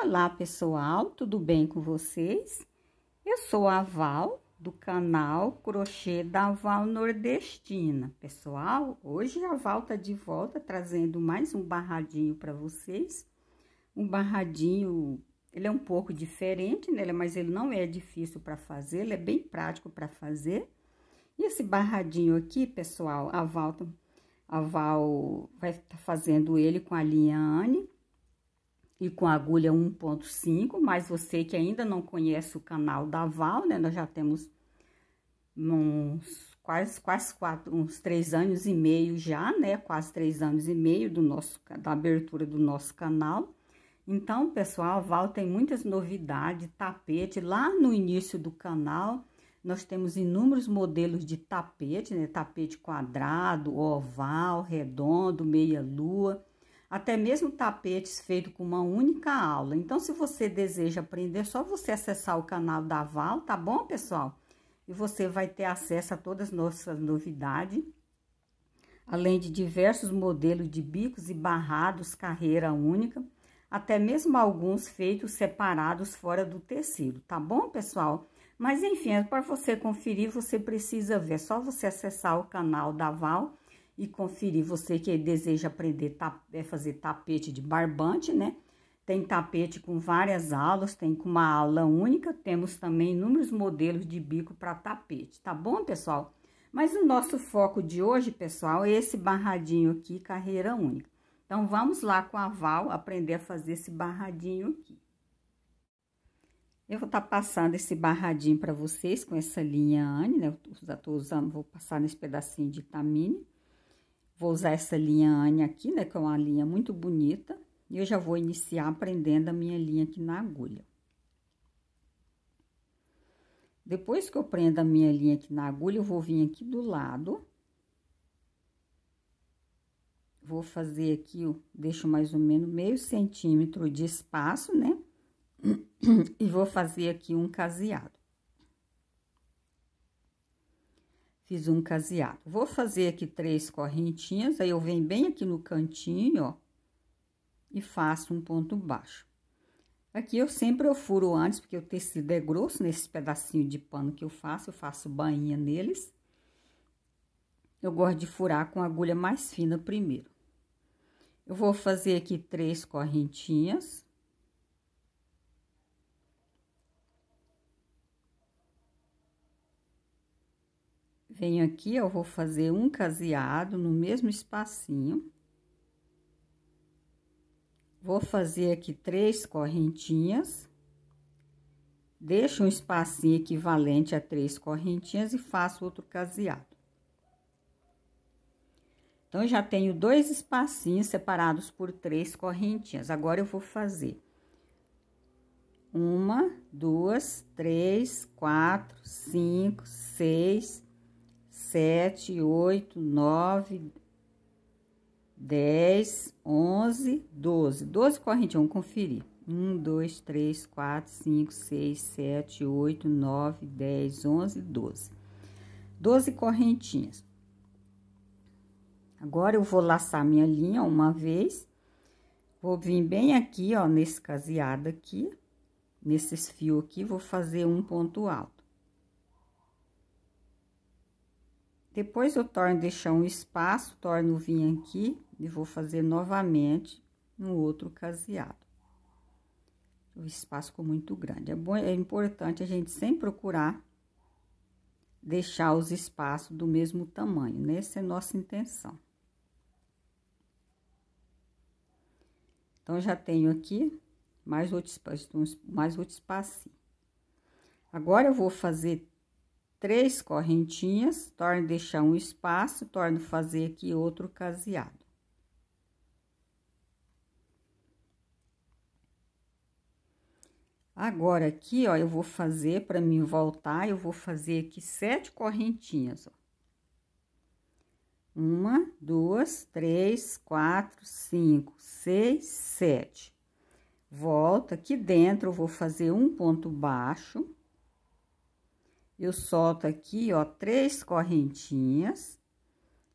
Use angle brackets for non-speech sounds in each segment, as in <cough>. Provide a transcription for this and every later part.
Olá, pessoal, tudo bem com vocês? Eu sou a Val, do canal Crochê da Val Nordestina. Pessoal, hoje a Val tá de volta trazendo mais um barradinho para vocês. Um barradinho, ele é um pouco diferente, né? É, mas ele não é difícil para fazer, ele é bem prático para fazer. E esse barradinho aqui, pessoal, a Val, tá, a Val vai estar tá fazendo ele com a linha Anne e com agulha 1.5, mas você que ainda não conhece o canal da Val, né, nós já temos uns quase, quase quatro, uns três anos e meio já, né, quase três anos e meio do nosso, da abertura do nosso canal. Então, pessoal, a Val tem muitas novidades, tapete, lá no início do canal, nós temos inúmeros modelos de tapete, né, tapete quadrado, oval, redondo, meia lua, até mesmo tapetes feitos com uma única aula. Então, se você deseja aprender, é só você acessar o canal da Val, tá bom, pessoal? E você vai ter acesso a todas as nossas novidades, além de diversos modelos de bicos e barrados, carreira única, até mesmo alguns feitos separados fora do tecido, tá bom, pessoal? Mas, enfim, é para você conferir, você precisa ver, é só você acessar o canal da Val, e conferir. Você que deseja aprender a é fazer tapete de barbante, né? Tem tapete com várias alas, tem com uma ala única. Temos também inúmeros modelos de bico para tapete, tá bom, pessoal? Mas o nosso foco de hoje, pessoal, é esse barradinho aqui, carreira única. Então, vamos lá com a Val aprender a fazer esse barradinho aqui. Eu vou estar tá passando esse barradinho para vocês com essa linha Anne, né? Eu tô usando, vou passar nesse pedacinho de tamine. Vou usar essa linha Anne aqui, né, que é uma linha muito bonita. E eu já vou iniciar prendendo a minha linha aqui na agulha. Depois que eu prendo a minha linha aqui na agulha, eu vou vir aqui do lado. Vou fazer aqui, eu deixo mais ou menos meio centímetro de espaço, né? <clears throat> E vou fazer aqui um caseado. Fiz um caseado. Vou fazer aqui três correntinhas, aí eu venho bem aqui no cantinho, ó, e faço um ponto baixo. Aqui eu sempre eu furo antes, porque o tecido é grosso, nesse pedacinho de pano que eu faço, eu faço bainha neles. Eu gosto de furar com agulha mais fina primeiro. Eu vou fazer aqui três correntinhas. Venho aqui, eu vou fazer um caseado no mesmo espacinho. Vou fazer aqui três correntinhas. Deixo um espacinho equivalente a três correntinhas e faço outro caseado. Então, já tenho dois espacinhos separados por três correntinhas. Agora, eu vou fazer uma, duas, três, quatro, cinco, seis, sete, oito, nove, dez, onze, doze. Doze correntinhas vamos conferir. Um, dois, três, quatro, cinco, seis, sete, oito, nove, dez, onze, doze. Doze correntinhas. Agora, eu vou laçar minha linha uma vez. Vou vir bem aqui, ó, nesse caseado aqui, nesses fios aqui, vou fazer um ponto alto. Depois, eu torno, deixar um espaço, torno o vinho aqui e vou fazer novamente no outro caseado. O espaço ficou muito grande. É, bom, é importante a gente sempre procurar deixar os espaços do mesmo tamanho, né? Essa é nossa intenção. Então, já tenho aqui mais outro, espaço, mais outro espacinho. Agora, eu vou fazer três correntinhas, torno deixar um espaço, torno fazer aqui outro caseado. Agora, aqui, ó, eu vou fazer, para mim voltar, eu vou fazer aqui sete correntinhas, ó. Uma, duas, três, quatro, cinco, seis, sete. Volta aqui dentro, eu vou fazer um ponto baixo eu solto aqui, ó, três correntinhas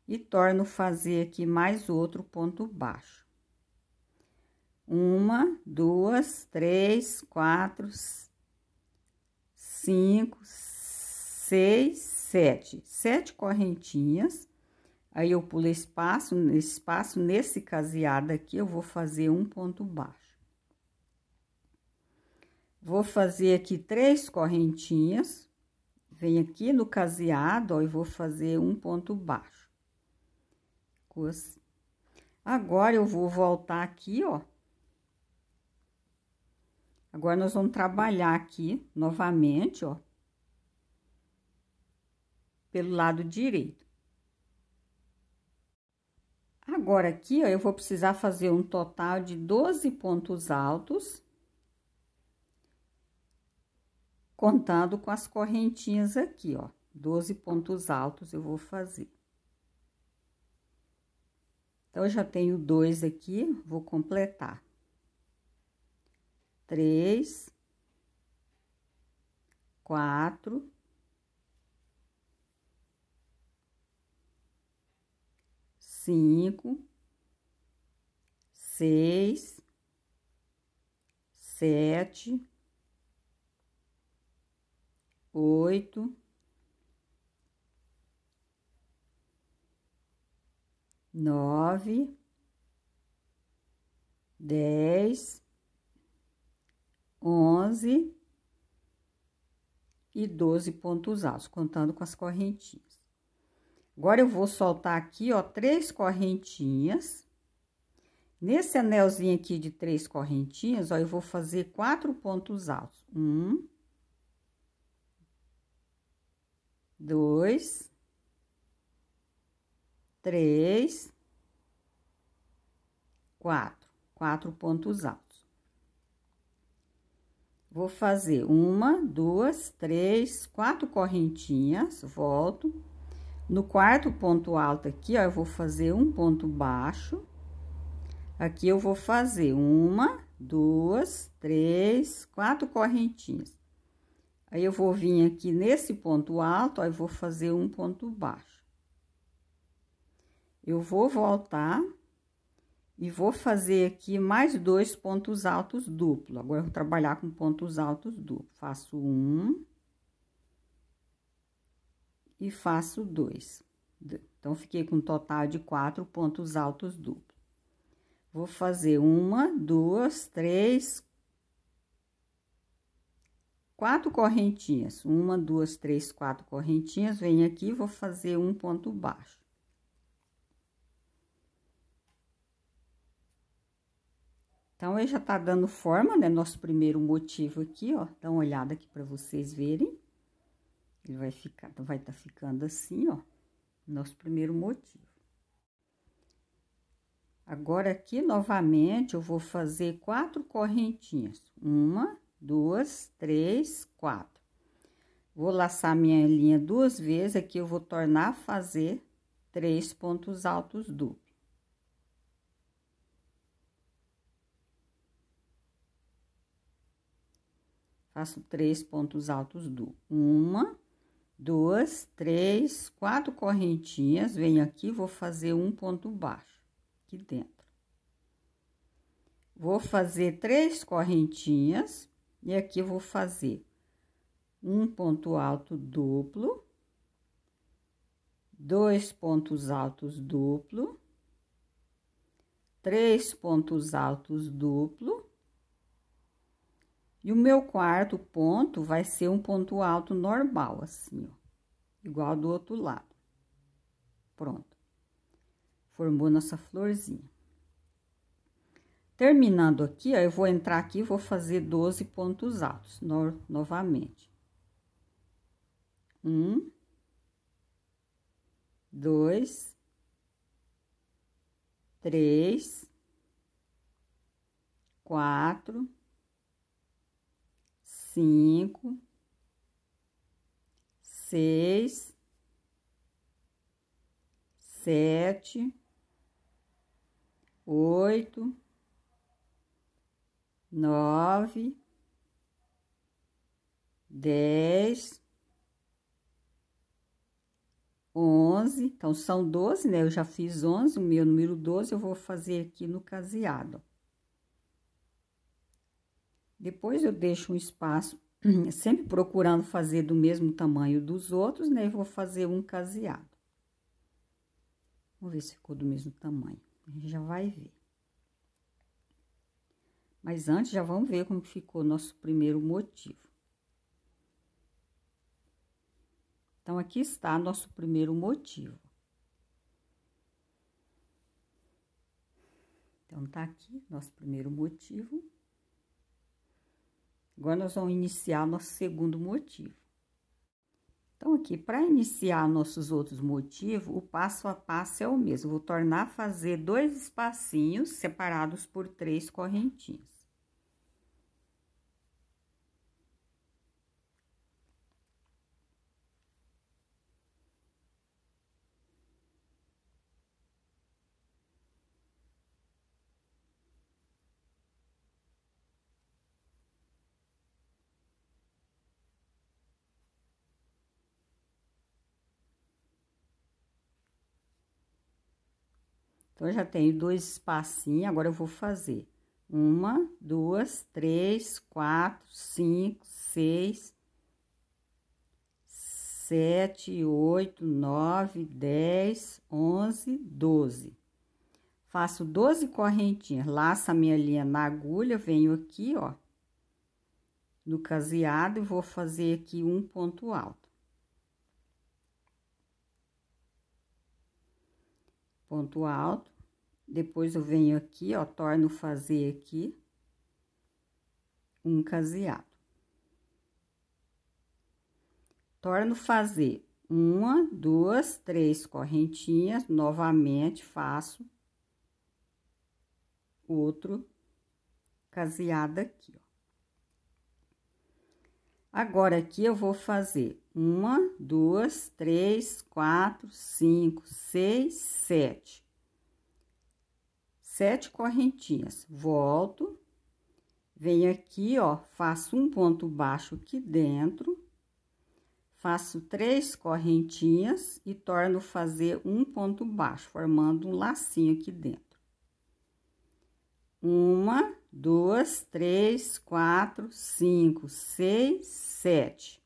e torno fazer aqui mais outro ponto baixo. Uma, duas, três, quatro, cinco, seis, sete. Sete correntinhas. Aí, eu pulo espaço, nesse espaço, nesse caseado aqui, eu vou fazer um ponto baixo. Vou fazer aqui três correntinhas, Venho aqui no caseado, ó, e vou fazer um ponto baixo. Agora, eu vou voltar aqui, ó. Agora, nós vamos trabalhar aqui novamente, ó. Pelo lado direito. Agora, aqui, ó, eu vou precisar fazer um total de 12 pontos altos contando com as correntinhas aqui, ó. 12 pontos altos eu vou fazer. Então, eu já tenho dois aqui, vou completar. Três, quatro, cinco, seis, sete, oito, nove, dez, onze e doze pontos altos, contando com as correntinhas. Agora, eu vou soltar aqui, ó, três correntinhas. Nesse anelzinho aqui de três correntinhas, ó, eu vou fazer quatro pontos altos. Um, dois, três, quatro. Quatro pontos altos. Vou fazer uma, duas, três, quatro correntinhas, volto. No quarto ponto alto aqui, ó, eu vou fazer um ponto baixo. Aqui eu vou fazer uma, duas, três, quatro correntinhas. Aí, eu vou vir aqui nesse ponto alto, aí, vou fazer um ponto baixo. Eu vou voltar e vou fazer aqui mais dois pontos altos duplo. Agora, eu vou trabalhar com pontos altos duplo. Faço um e faço dois. Então, fiquei com um total de quatro pontos altos duplo. Vou fazer uma, duas, três, quatro correntinhas, uma, duas, três, quatro correntinhas, venho aqui, vou fazer um ponto baixo. Então, ele já tá dando forma, né, nosso primeiro motivo aqui, ó, dá uma olhada aqui para vocês verem. Ele vai ficar, vai tá ficando assim, ó, nosso primeiro motivo. Agora, aqui, novamente, eu vou fazer quatro correntinhas. Uma, duas, três, quatro. Vou laçar minha linha duas vezes, aqui eu vou tornar a fazer três pontos altos duplos. Faço três pontos altos do Uma, duas, três, quatro correntinhas, venho aqui, vou fazer um ponto baixo aqui dentro. Vou fazer três correntinhas, e aqui eu vou fazer um ponto alto duplo, dois pontos altos duplo, três pontos altos duplo. E o meu quarto ponto vai ser um ponto alto normal, assim, ó, igual do outro lado. Pronto. Formou nossa florzinha. Terminando aqui, ó, eu vou entrar aqui e vou fazer 12 pontos altos no, novamente. Um, dois, três, quatro, cinco, seis, sete, oito, nove, dez, onze. Então, são doze, né? Eu já fiz onze, o meu número doze eu vou fazer aqui no caseado. Depois, eu deixo um espaço, <clears throat> sempre procurando fazer do mesmo tamanho dos outros, né? E vou fazer um caseado. Vamos ver se ficou do mesmo tamanho. A gente já vai ver. Mas antes, já vamos ver como ficou nosso primeiro motivo. Então, aqui está nosso primeiro motivo. Então, tá aqui nosso primeiro motivo. Agora, nós vamos iniciar nosso segundo motivo. Então, aqui, para iniciar nossos outros motivos, o passo a passo é o mesmo. Vou tornar a fazer dois espacinhos separados por três correntinhas. Então, eu já tenho dois espacinhos, agora eu vou fazer uma, duas, três, quatro, cinco, seis, sete, oito, nove, dez, onze, doze. Faço doze correntinhas, laço a minha linha na agulha, venho aqui, ó, no caseado e vou fazer aqui um ponto alto. Ponto alto. Depois eu venho aqui, ó, torno fazer aqui um caseado. Torno fazer uma, duas, três correntinhas, novamente faço outro caseado aqui, ó. Agora, aqui eu vou fazer uma, duas, três, quatro, cinco, seis, sete sete correntinhas, volto, venho aqui, ó, faço um ponto baixo aqui dentro, faço três correntinhas e torno fazer um ponto baixo, formando um lacinho aqui dentro. Uma, duas, três, quatro, cinco, seis, sete.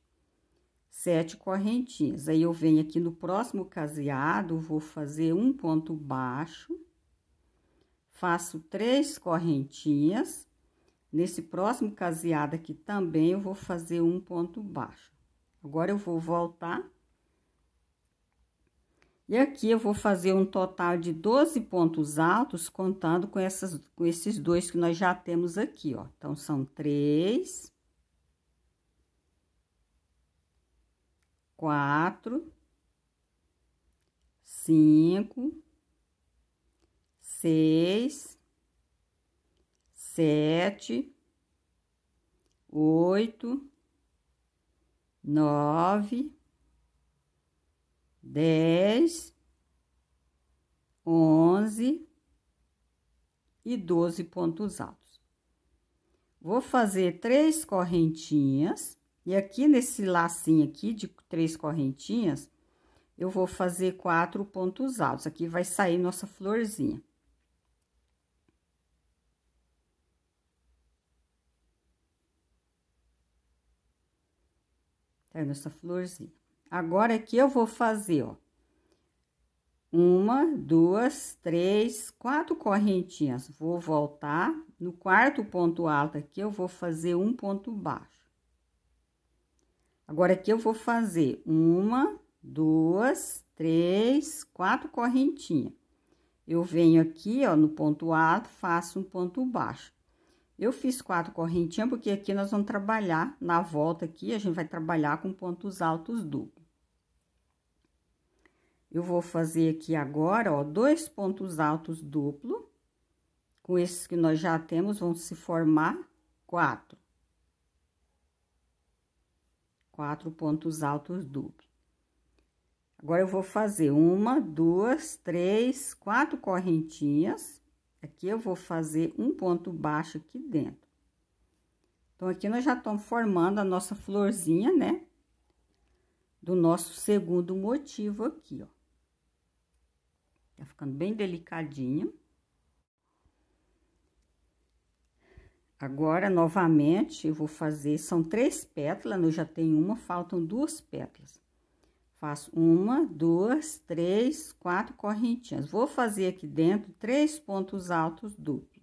Sete correntinhas. Aí, eu venho aqui no próximo caseado, vou fazer um ponto baixo faço três correntinhas. Nesse próximo caseado aqui também, eu vou fazer um ponto baixo. Agora, eu vou voltar. E aqui, eu vou fazer um total de 12 pontos altos, contando com, essas, com esses dois que nós já temos aqui, ó. Então, são três... Quatro, cinco, seis, sete, oito, nove, dez, onze e doze pontos altos. Vou fazer três correntinhas e aqui nesse lacinho aqui de três correntinhas, eu vou fazer quatro pontos altos. Aqui vai sair nossa florzinha. É nessa florzinha. Agora aqui é eu vou fazer, ó. Uma, duas, três, quatro correntinhas. Vou voltar. No quarto ponto alto aqui, eu vou fazer um ponto baixo. Agora aqui eu vou fazer uma, duas, três, quatro correntinhas. Eu venho aqui, ó, no ponto alto, faço um ponto baixo. Eu fiz quatro correntinhas, porque aqui nós vamos trabalhar, na volta aqui, a gente vai trabalhar com pontos altos duplos. Eu vou fazer aqui agora, ó, dois pontos altos duplo. Com esses que nós já temos, vão se formar quatro. Quatro pontos altos duplos. Agora, eu vou fazer uma, duas, três, quatro correntinhas Aqui eu vou fazer um ponto baixo aqui dentro. Então, aqui nós já estamos formando a nossa florzinha, né? Do nosso segundo motivo aqui, ó. Tá ficando bem delicadinho. Agora, novamente, eu vou fazer, são três pétalas, né? eu já tenho uma, faltam duas pétalas. Faço uma, duas, três, quatro correntinhas. Vou fazer aqui dentro três pontos altos duplo.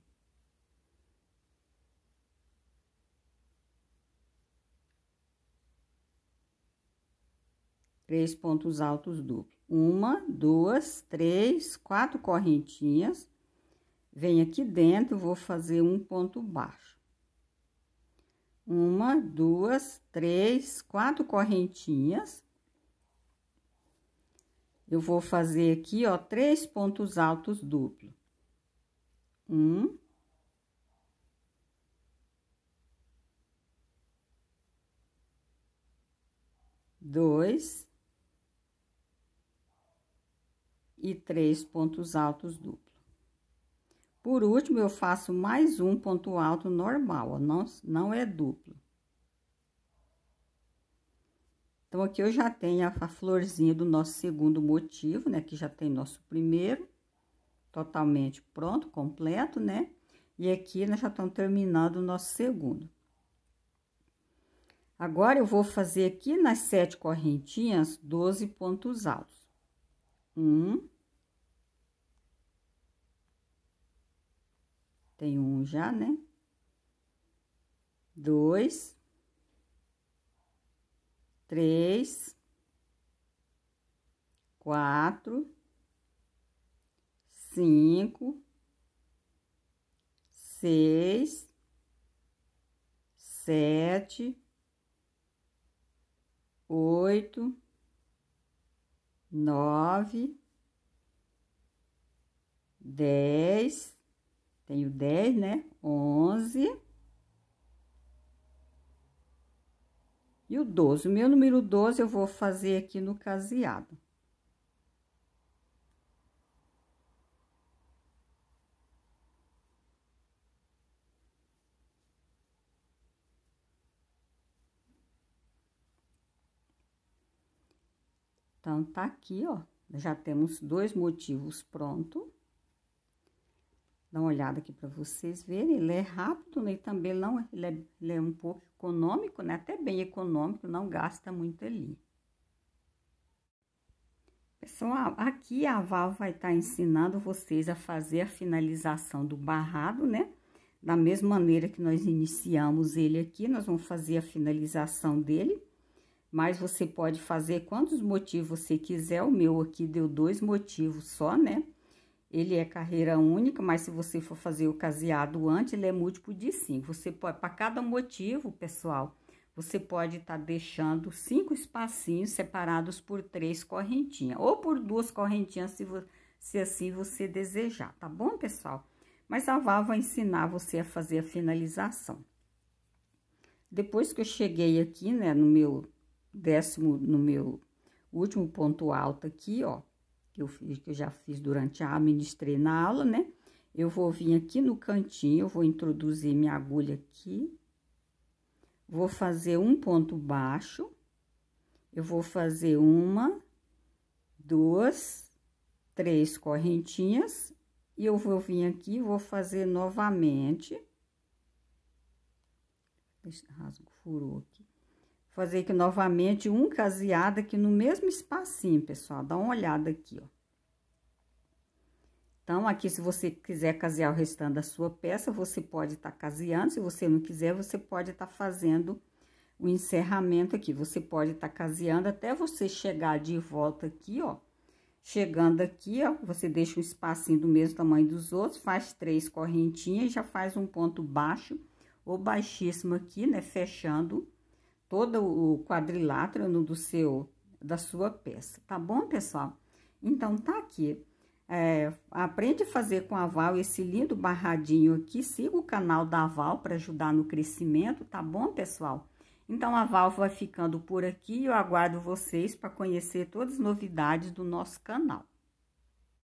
Três pontos altos duplo. Uma, duas, três, quatro correntinhas. Venho aqui dentro, vou fazer um ponto baixo. Uma, duas, três, quatro correntinhas eu vou fazer aqui, ó, três pontos altos duplo. Um. Dois. E três pontos altos duplo. Por último, eu faço mais um ponto alto normal, ó, não, não é duplo. Então, aqui eu já tenho a florzinha do nosso segundo motivo, né? Que já tem nosso primeiro, totalmente pronto, completo, né? E aqui nós já estamos terminando o nosso segundo. Agora, eu vou fazer aqui nas sete correntinhas, 12 pontos altos. Um. Tem um já, né? Dois três, quatro, cinco, seis, sete, oito, nove, dez, tenho dez, né? Onze. E o 12. O meu número 12 eu vou fazer aqui no caseado. Então, tá aqui, ó. Já temos dois motivos pronto dar uma olhada aqui para vocês verem. Ele é rápido, né? E também não, é, ele é, ele é um pouco econômico, né? Até bem econômico, não gasta muito ali. Pessoal, aqui a Val vai estar tá ensinando vocês a fazer a finalização do barrado, né? Da mesma maneira que nós iniciamos ele aqui, nós vamos fazer a finalização dele. Mas você pode fazer quantos motivos você quiser, o meu aqui deu dois motivos só, né? Ele é carreira única, mas se você for fazer o caseado antes, ele é múltiplo de 5. Você pode, para cada motivo, pessoal, você pode estar tá deixando cinco espacinhos separados por três correntinhas, ou por duas correntinhas, se, se assim você desejar, tá bom, pessoal? Mas a Val vai ensinar você a fazer a finalização. Depois que eu cheguei aqui, né, no meu décimo, no meu último ponto alto aqui, ó, que eu, fiz, que eu já fiz durante a ministrei na aula, né? Eu vou vir aqui no cantinho, eu vou introduzir minha agulha aqui. Vou fazer um ponto baixo. Eu vou fazer uma, duas, três correntinhas. E eu vou vir aqui, vou fazer novamente. Rasgo, furou aqui fazer aqui novamente um caseado aqui no mesmo espacinho, pessoal. Dá uma olhada aqui, ó. Então, aqui, se você quiser casear o restante da sua peça, você pode estar tá caseando. Se você não quiser, você pode estar tá fazendo o encerramento aqui. Você pode estar tá caseando até você chegar de volta aqui, ó. Chegando aqui, ó, você deixa um espacinho do mesmo tamanho dos outros, faz três correntinhas, já faz um ponto baixo ou baixíssimo aqui, né? Fechando todo o quadrilátero do seu, da sua peça, tá bom, pessoal? Então, tá aqui. É, aprende a fazer com a Val esse lindo barradinho aqui. Siga o canal da Val para ajudar no crescimento, tá bom, pessoal? Então, a Val vai ficando por aqui. Eu aguardo vocês para conhecer todas as novidades do nosso canal.